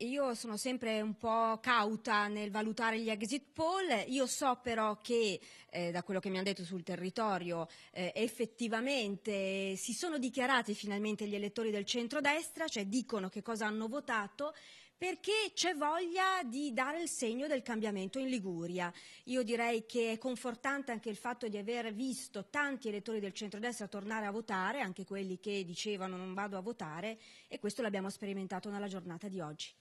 Io sono sempre un po' cauta nel valutare gli exit poll, io so però che eh, da quello che mi hanno detto sul territorio eh, effettivamente si sono dichiarati finalmente gli elettori del centrodestra, cioè dicono che cosa hanno votato perché c'è voglia di dare il segno del cambiamento in Liguria. Io direi che è confortante anche il fatto di aver visto tanti elettori del centrodestra tornare a votare, anche quelli che dicevano non vado a votare, e questo l'abbiamo sperimentato nella giornata di oggi.